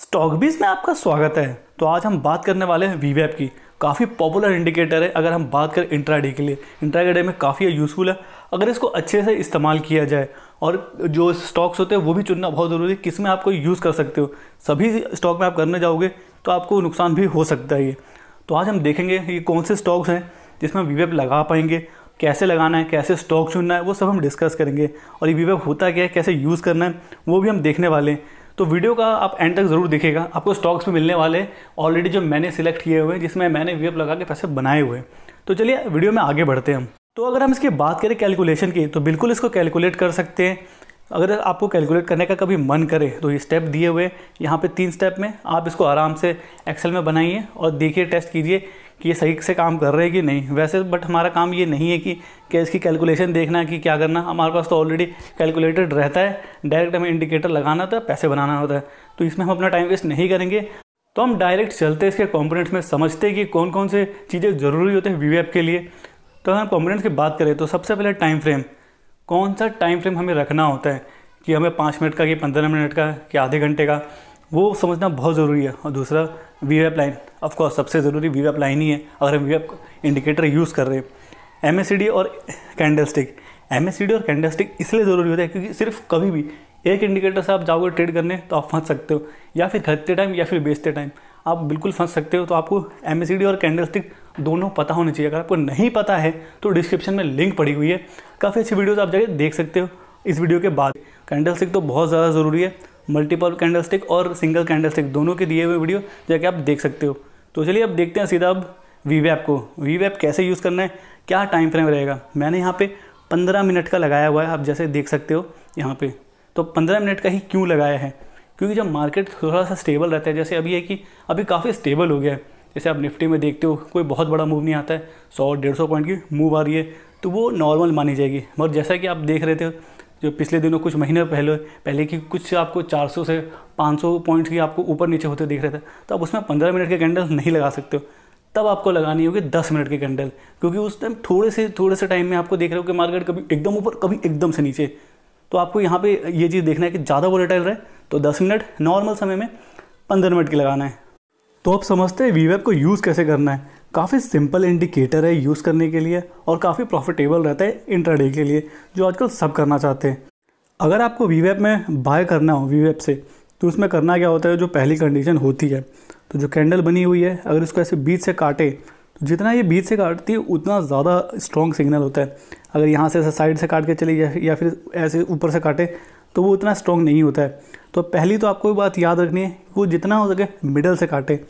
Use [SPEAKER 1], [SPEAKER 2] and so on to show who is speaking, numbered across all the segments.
[SPEAKER 1] स्टॉकबीज में आपका स्वागत है तो आज हम बात करने वाले हैं वी वैप की काफ़ी पॉपुलर इंडिकेटर है अगर हम बात करें इंट्राडे के लिए इंट्राडे में काफ़ी यूज़फुल है अगर इसको अच्छे से इस्तेमाल किया जाए और जो स्टॉक्स होते हैं वो भी चुनना बहुत ज़रूरी है किस में आपको यूज़ कर सकते हो सभी स्टॉक में आप करने जाओगे तो आपको नुकसान भी हो सकता है ये तो आज हम देखेंगे ये कौन से स्टॉक्स हैं जिसमें वी वैप लगा पाएंगे कैसे लगाना है कैसे स्टॉक चुनना है वो सब हम डिस्कस करेंगे और ये वी वैप होता क्या है कैसे यूज़ करना है वो भी हम देखने वाले हैं तो वीडियो का आप एंड तक ज़रूर देखेगा आपको स्टॉक्स में मिलने वाले ऑलरेडी जो मैंने सिलेक्ट किए हुए हैं जिसमें मैंने वीएफ लगा के पैसे बनाए हुए तो चलिए वीडियो में आगे बढ़ते हैं हम तो अगर हम इसकी बात करें कैलकुलेशन की तो बिल्कुल इसको कैलकुलेट कर सकते हैं अगर आपको कैलकुलेट करने का कभी मन करे तो ये स्टेप दिए हुए यहाँ पे तीन स्टेप में आप इसको आराम से एक्सेल में बनाइए और देखिए टेस्ट कीजिए कि ये सही से काम कर रहे हैं कि नहीं वैसे बट हमारा काम ये नहीं है कि क्या इसकी कैलकुलेशन देखना कि क्या करना हमारे पास तो ऑलरेडी कैलकुलेटेड रहता है डायरेक्ट हमें इंडिकेटर लगाना होता है पैसे बनाना होता है तो इसमें हम अपना टाइम वेस्ट नहीं करेंगे तो हम डायरेक्ट चलते इसके कॉम्पोनेंट्स में समझते हैं कि कौन कौन से चीज़ें ज़रूरी होते हैं वी के लिए तो हम कॉम्पोनेंट्स की बात करें तो सबसे पहले टाइम फ्रेम कौन सा टाइम फ्रेम हमें रखना होता है कि हमें पाँच मिनट का कि पंद्रह मिनट का कि आधे घंटे का वो समझना बहुत ज़रूरी है और दूसरा वी वेप लाइन ऑफकोर्स सबसे ज़रूरी वी एप लाइन ही है अगर हम वी एप इंडिकेटर यूज़ कर रहे हैं एम और कैंडल स्टिक एम और कैंडल स्टिक इसलिए ज़रूरी होता है क्योंकि सिर्फ कभी भी एक इंडिकेटर से आप जाओगे ट्रेड करने तो आप फंस सकते हो या फिर खरीदते टाइम या फिर बेचते टाइम आप बिल्कुल फंस सकते हो तो आपको एम और कैंडल स्टिक दोनों पता होने चाहिए अगर आपको नहीं पता है तो डिस्क्रिप्शन में लिंक पड़ी हुई है काफ़ी अच्छी वीडियोज़ आप जाके देख सकते हो इस वीडियो के बाद कैंडल स्टिक तो बहुत ज़्यादा ज़रूरी है मल्टीपल कैंडल स्टिक और सिंगल कैंडल स्टिक दोनों के दिए हुए वीडियो जाके आप देख सकते हो तो चलिए अब देखते हैं सीधा अब वी वैप को वी वैप कैसे यूज़ करना है क्या टाइम फ्रेम रहेगा मैंने यहाँ पे 15 मिनट का लगाया हुआ है आप जैसे देख सकते हो यहाँ पे तो 15 मिनट का ही क्यों लगाया है क्योंकि जब मार्केट थोड़ा सा स्टेबल रहता है जैसे अभी है कि अभी काफ़ी स्टेबल हो गया है जैसे आप निफ्टी में देखते हो कोई बहुत बड़ा मूव नहीं आता है सौ डेढ़ सौ पॉइंट की मूव आ रही है तो वो नॉर्मल मानी जाएगी मगर जैसा कि आप देख रहे थे जो पिछले दिनों कुछ महीने पहले पहले की कुछ आपको 400 से 500 पॉइंट्स की आपको ऊपर नीचे होते देख रहे थे तो आप उसमें 15 मिनट के कैंडल नहीं लगा सकते हो तब आपको लगानी होगी 10 मिनट के कैंडल क्योंकि उस टाइम थोड़े से थोड़े से टाइम में आपको देख रहे हो कि मार्केट कभी एकदम ऊपर कभी एकदम से नीचे तो आपको यहाँ पर ये चीज़ देखना है कि ज़्यादा वोलेटाइल रहे तो दस मिनट नॉर्मल समय में पंद्रह मिनट की लगाना है तो आप समझते हैं वीवेब को यूज़ कैसे करना है काफ़ी सिंपल इंडिकेटर है यूज़ करने के लिए और काफ़ी प्रॉफिटेबल रहता है इंट्राडे के लिए जो आजकल सब करना चाहते हैं अगर आपको वीवेब में बाय करना हो वीवेब से तो उसमें करना क्या होता है जो पहली कंडीशन होती है तो जो कैंडल बनी हुई है अगर उसको ऐसे बीच से काटे तो जितना ये बीच से काटती है उतना ज़्यादा स्ट्रॉन्ग सिग्नल होता है अगर यहाँ से ऐसे साइड से काट के चले या फिर ऐसे ऊपर से काटे तो वो उतना स्ट्रॉन्ग नहीं होता है तो पहली तो आपको बात याद रखनी है कि वो जितना हो सके मिडल से काटे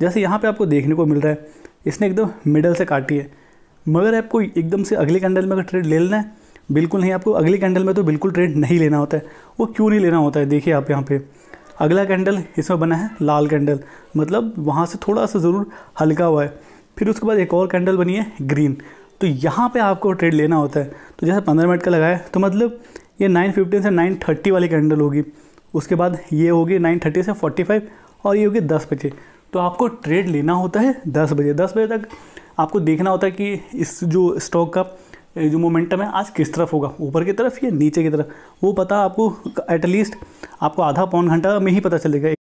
[SPEAKER 1] जैसे यहाँ पे आपको देखने को मिल रहा है इसने एकदम मिडल से काटी है मगर आपको एकदम से अगले कैंडल में अगर ट्रेड ले लेना है बिल्कुल नहीं आपको अगले कैंडल में तो बिल्कुल ट्रेड नहीं लेना होता है वो क्यों नहीं लेना होता है देखिए आप यहाँ पे अगला कैंडल इसमें बना है लाल कैंडल मतलब वहाँ से थोड़ा सा ज़रूर हल्का हुआ है फिर उसके बाद एक और कैंडल बनी है ग्रीन तो यहाँ पे आपको ट्रेड लेना होता है तो जैसे पंद्रह मिनट का लगाया तो मतलब ये नाइन फिफ्टीन से नाइन थर्टी वाली कैंडल होगी उसके बाद ये होगी नाइन थर्टी से फोर्टी फाइव और ये होगी दस बजे तो आपको ट्रेड लेना होता है दस बजे दस बजे तक आपको देखना होता है कि इस जो स्टॉक का जो मोमेंटम है आज किस तरफ होगा ऊपर की तरफ या नीचे की तरफ वो पता आपको एटलीस्ट आपको आधा पौन घंटा में ही पता चलेगा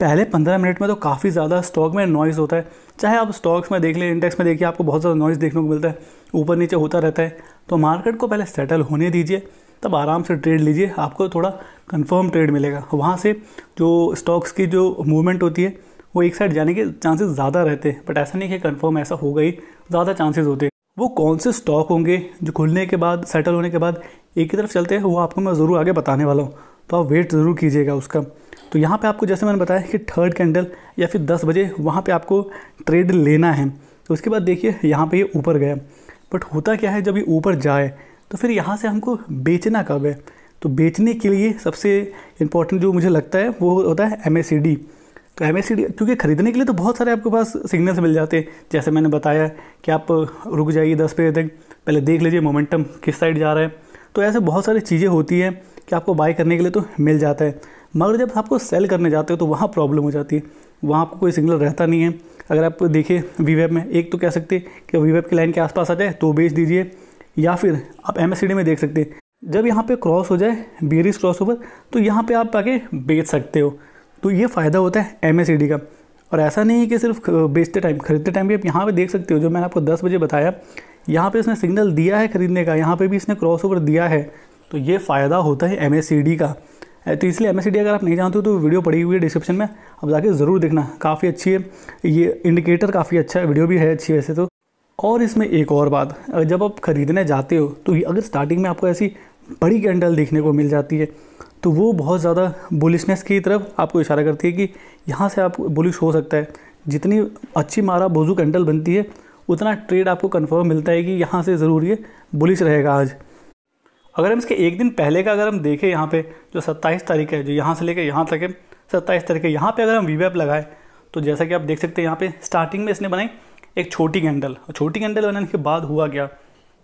[SPEAKER 1] पहले पंद्रह मिनट में तो काफ़ी ज़्यादा स्टॉक में नॉइज़ होता है चाहे आप स्टॉक्स में देख लें इंडेक्स में देखिए आपको बहुत ज़्यादा नॉइज़ देखने को मिलता है ऊपर नीचे होता रहता है तो मार्केट को पहले सेटल होने दीजिए तब आराम से ट्रेड लीजिए आपको थोड़ा कंफर्म ट्रेड मिलेगा वहाँ से जो स्टॉक्स की जो मूवमेंट होती है वो एक साइड जाने के चांसेस ज़्यादा रहते हैं बट ऐसा नहीं कि कंफर्म ऐसा होगा ही ज़्यादा चांसेस होते हैं वो कौन से स्टॉक होंगे जो खुलने के बाद सेटल होने के बाद एक ही तरफ चलते हैं वो आपको मैं ज़रूर आगे बताने वाला हूँ तो आप वेट ज़रूर कीजिएगा उसका तो यहाँ पे आपको जैसे मैंने बताया कि थर्ड कैंडल या फिर दस बजे वहाँ पे आपको ट्रेड लेना है तो उसके बाद देखिए यहाँ पे ये ऊपर गया बट होता क्या है जब ये ऊपर जाए तो फिर यहाँ से हमको बेचना कब है तो बेचने के लिए सबसे इम्पोर्टेंट जो मुझे लगता है वो होता है एम तो एम क्योंकि ख़रीदने के लिए तो बहुत सारे आपके पास सिग्नल्स मिल जाते हैं जैसे मैंने बताया कि आप रुक जाइए दस बजे तक पहले देख लीजिए मोमेंटम किस साइड जा रहा है तो ऐसे बहुत सारी चीज़ें होती हैं कि आपको बाय करने के लिए तो मिल जाता है मगर जब आपको सेल करने जाते हो तो वहाँ प्रॉब्लम हो जाती है वहाँ आपको कोई सिग्नल रहता नहीं है अगर आप देखें वी वेब में एक तो कह सकते हैं कि वी की लाइन के आसपास आ जाए तो बेच दीजिए या फिर आप एम में देख सकते हैं जब यहाँ पे क्रॉस हो जाए बेरिस क्रॉस ओवर तो यहाँ पे आप आके बेच सकते हो तो ये फ़ायदा होता है एम का और ऐसा नहीं है कि सिर्फ बेचते टाइम खरीदते टाइम भी आप यहाँ पे देख सकते हो जो मैंने आपको 10 बजे बताया यहाँ पे इसने सिग्नल दिया है ख़रीदने का यहाँ पे भी इसने क्रॉस ओवर दिया है तो ये फ़ायदा होता है एम का तो इसलिए एम अगर आप नहीं जानते हो तो वीडियो पड़ी हुई है डिस्क्रिप्शन में आप जाके ज़रूर देखना काफ़ी अच्छी है ये इंडिकेटर काफ़ी अच्छा वीडियो भी है अच्छी वैसे तो और इसमें एक और बात जब आप ख़रीदने जाते हो तो अगर स्टार्टिंग में आपको ऐसी बड़ी कैंडल देखने को मिल जाती है तो वो बहुत ज़्यादा बुलिशनेस की तरफ आपको इशारा करती है कि यहाँ से आप बुलिश हो सकता है जितनी अच्छी मारा बोजू कैंडल बनती है उतना ट्रेड आपको कन्फर्म मिलता है कि यहाँ से ज़रूर ये बुलिश रहेगा आज अगर हम इसके एक दिन पहले का अगर हम देखें यहाँ पे जो 27 तारीख है जो यहाँ से लेकर यहाँ तक है 27 तारीख है यहाँ पे अगर हम वी लगाएं तो जैसा कि आप देख सकते हैं यहाँ पे स्टार्टिंग में इसने बनाई एक छोटी कैंडल और छोटी कैंडल बनाने के बाद हुआ क्या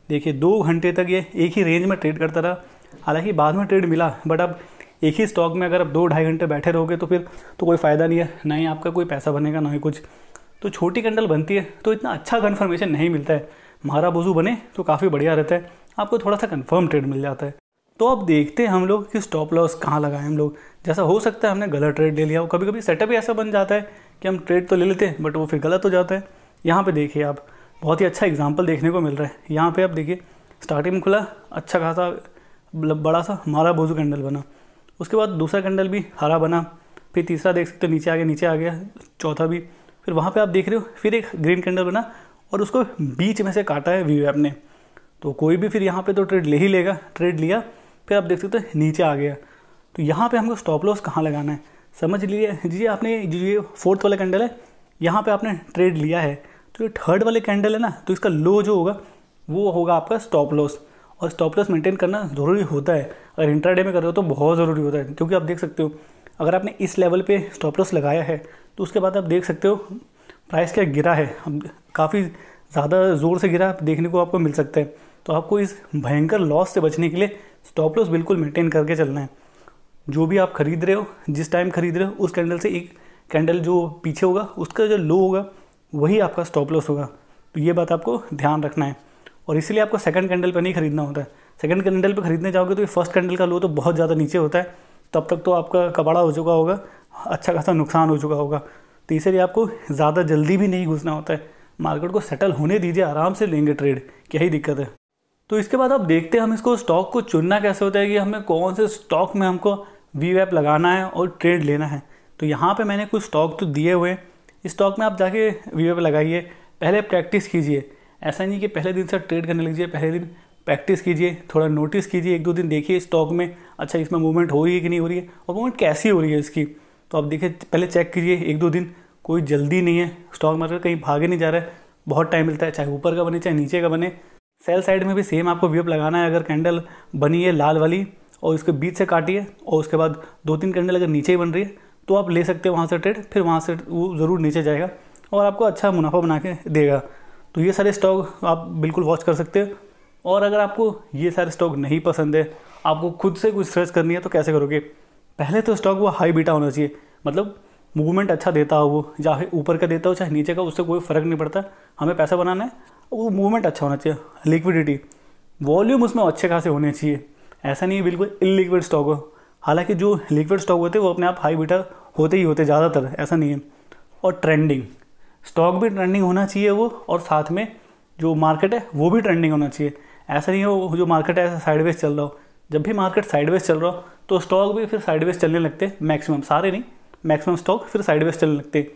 [SPEAKER 1] देखिए दो घंटे तक ये एक ही रेंज में ट्रेड करता रहा हालांकि बाद में ट्रेड मिला बट अब एक ही स्टॉक में अगर आप दो ढाई घंटे बैठे रहोगे तो फिर तो कोई फ़ायदा नहीं है ना ही आपका कोई पैसा बनेगा ना ही कुछ तो छोटी कैंडल बनती है तो इतना अच्छा कन्फर्मेशन नहीं मिलता है महारा बोजू बने तो काफ़ी बढ़िया रहता है आपको थोड़ा सा कन्फर्म ट्रेड मिल जाता है तो अब देखते हैं हम लोग कि स्टॉप लॉस कहाँ लगाए हम लोग जैसा हो सकता है हमने गलत ट्रेड ले लिया वो कभी कभी सेटअप ही ऐसा बन जाता है कि हम ट्रेड तो ले लेते हैं बट वो फिर गलत हो जाता है यहाँ पे देखिए आप बहुत ही अच्छा एग्जाम्पल देखने को मिल रहा है यहाँ पे आप देखिए स्टार्टिंग में खुला अच्छा खासा मतलब बड़ा सा हमारा बोजू कैंडल बना उसके बाद दूसरा कैंडल भी हरा बना फिर तीसरा देख सकते हो नीचे आ गया नीचे आ गया चौथा भी फिर वहाँ पर आप देख रहे हो फिर एक ग्रीन कैंडल बना और उसको बीच में से काटा है व्यू ने तो कोई भी फिर यहाँ पर तो ट्रेड ले ही लेगा ट्रेड लिया फिर आप देख सकते हो नीचे आ गया तो यहाँ पे हमको स्टॉप लॉस कहाँ लगाना है समझ लीजिए जी आपने जो ये फोर्थ वाला कैंडल है यहाँ पे आपने ट्रेड लिया है तो ये थर्ड वाले कैंडल है ना तो इसका लो जो होगा वो होगा आपका स्टॉप लॉस और स्टॉप लॉस मेंटेन करना ज़रूरी होता है अगर इंट्राडे में कर रहे हो तो बहुत ज़रूरी होता है क्योंकि आप देख सकते हो अगर आपने इस लेवल पे स्टॉप लॉस लगाया है तो उसके बाद आप देख सकते हो प्राइस क्या गिरा है हम काफ़ी ज़्यादा ज़ोर से गिरा देखने को आपको मिल सकता है तो आपको इस भयंकर लॉस से बचने के लिए स्टॉप लॉस बिल्कुल मेंटेन करके चलना है जो भी आप खरीद रहे हो जिस टाइम खरीद रहे हो उस कैंडल से एक कैंडल जो पीछे होगा उसका जो लो होगा वही आपका स्टॉप लॉस होगा तो ये बात आपको ध्यान रखना है और इसीलिए आपको सेकंड कैंडल पर नहीं खरीदना होता है सेकंड कैंडल पर खरीदने जाओगे तो ये फर्स्ट कैंडल का लो तो बहुत ज़्यादा नीचे होता है तब तक तो आपका कबाड़ा हो चुका होगा अच्छा खासा नुकसान हो चुका होगा तो इसीलिए आपको ज़्यादा जल्दी भी नहीं घुसना होता है मार्केट को सेटल होने दीजिए आराम से लेंगे ट्रेड क्या ही दिक्कत है तो इसके बाद आप देखते हैं हम इसको स्टॉक को चुनना कैसे होता है कि हमें कौन से स्टॉक में हमको वी वैप लगाना है और ट्रेड लेना है तो यहाँ पे मैंने कुछ स्टॉक तो दिए हुए हैं स्टॉक में आप जाके वीवे पे लगाइए पहले प्रैक्टिस कीजिए ऐसा नहीं कि पहले दिन से ट्रेड करने लीजिए पहले दिन प्रैक्टिस कीजिए थोड़ा नोटिस कीजिए एक दो दिन देखिए स्टॉक में अच्छा इसमें मूवमेंट हो रही है कि नहीं हो रही है और मूवमेंट कैसी हो रही है इसकी तो आप देखिए पहले चेक कीजिए एक दो दिन कोई जल्दी नहीं है स्टॉक मार्केट कहीं भागे नहीं जा रहा है बहुत टाइम मिलता है चाहे ऊपर का बने चाहे नीचे का बने सेल साइड में भी सेम आपको वीअप लगाना है अगर कैंडल बनी है लाल वाली और इसके बीच से काटिए और उसके बाद दो तीन कैंडल अगर नीचे ही बन रही है तो आप ले सकते हैं वहाँ से ट्रेड फिर वहाँ से वो ज़रूर नीचे जाएगा और आपको अच्छा मुनाफा बना के देगा तो ये सारे स्टॉक आप बिल्कुल वॉच कर सकते हो और अगर आपको ये सारे स्टॉक नहीं पसंद है आपको खुद से कुछ सर्च करनी है तो कैसे करोगे पहले तो स्टॉक वो हाई बीटा होना चाहिए मतलब मूवमेंट अच्छा देता हो वो चाहे ऊपर का देता हो चाहे नीचे का उससे कोई फ़र्क नहीं पड़ता हमें पैसा बनाना है वो मूवमेंट अच्छा होना चाहिए लिक्विडिटी वॉल्यूम उसमें अच्छे खासे होने चाहिए ऐसा नहीं है बिल्कुल इलिक्विड स्टॉक हो हालांकि जो लिक्विड स्टॉक होते हैं वो अपने आप हाई बीटा होते ही होते ज़्यादातर ऐसा नहीं है और ट्रेंडिंग स्टॉक भी ट्रेंडिंग होना चाहिए वो और साथ में जो मार्केट है वो भी ट्रेंडिंग होना चाहिए ऐसा नहीं हो जो मार्केट है ऐसा साइडवेज चल रहा हो जब भी मार्केट साइडवेज चल रहा हो तो स्टॉक भी फिर साइडवेज चलने लगते मैक्सिमम सारे नहीं मैक्सिमम स्टॉक फिर साइडवेज चलने लगते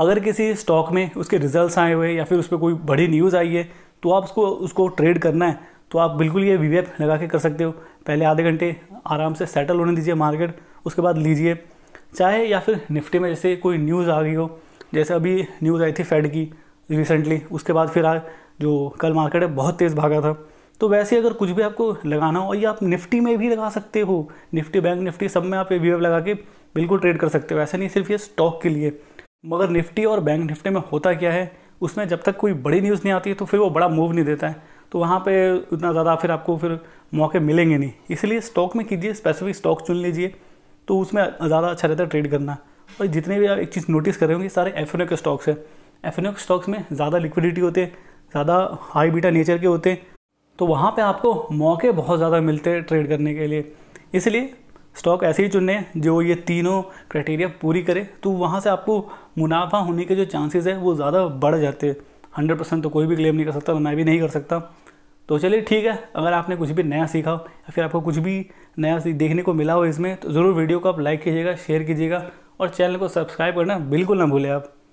[SPEAKER 1] अगर किसी स्टॉक में उसके रिजल्ट्स आए हुए या फिर उस पर कोई बड़ी न्यूज़ आई है तो आप उसको उसको ट्रेड करना है तो आप बिल्कुल ये वी लगा के कर सकते हो पहले आधे घंटे आराम से सेटल होने दीजिए मार्केट उसके बाद लीजिए चाहे या फिर निफ्टी में जैसे कोई न्यूज़ आ गई हो जैसे अभी न्यूज़ आई थी फेड की रिसेंटली उसके बाद फिर आज जो कल मार्केट है बहुत तेज़ भागा था तो वैसे अगर कुछ भी आपको लगाना हो और ये आप निफ्टी में भी लगा सकते हो निफ्टी बैंक निफ्टी सब में आप ये लगा के बिल्कुल ट्रेड कर सकते हो ऐसा नहीं सिर्फ ये स्टॉक के लिए मगर निफ्टी और बैंक निफ्टी में होता क्या है उसमें जब तक कोई बड़ी न्यूज़ नहीं आती है तो फिर वो बड़ा मूव नहीं देता है तो वहाँ पे उतना ज़्यादा फिर आपको फिर मौके मिलेंगे नहीं इसलिए स्टॉक में कीजिए स्पेसिफिक स्टॉक चुन लीजिए तो उसमें ज़्यादा अच्छा रहता है ट्रेड करना और जितने भी आप एक चीज़ नोटिस कर रहे होंगे सारे एफ के स्टॉक्स हैं एफ के स्टॉक्स में ज़्यादा लिक्विडिटी होते हैं ज़्यादा हाई बीटा नेचर के होते हैं तो वहाँ पर आपको मौके बहुत ज़्यादा मिलते हैं ट्रेड करने के लिए इसलिए स्टॉक ऐसे ही चुनने जो ये तीनों क्राइटेरिया पूरी करे तो वहाँ से आपको मुनाफा होने के जो चांसेस है वो ज़्यादा बढ़ जाते हैं हंड्रेड परसेंट तो कोई भी क्लेम नहीं कर सकता मैं भी नहीं कर सकता तो चलिए ठीक है अगर आपने कुछ भी नया सीखा या फिर आपको कुछ भी नया सीख देखने को मिला हो इसमें तो ज़रूर वीडियो को आप लाइक कीजिएगा शेयर कीजिएगा और चैनल को सब्सक्राइब करना बिल्कुल ना भूलें आप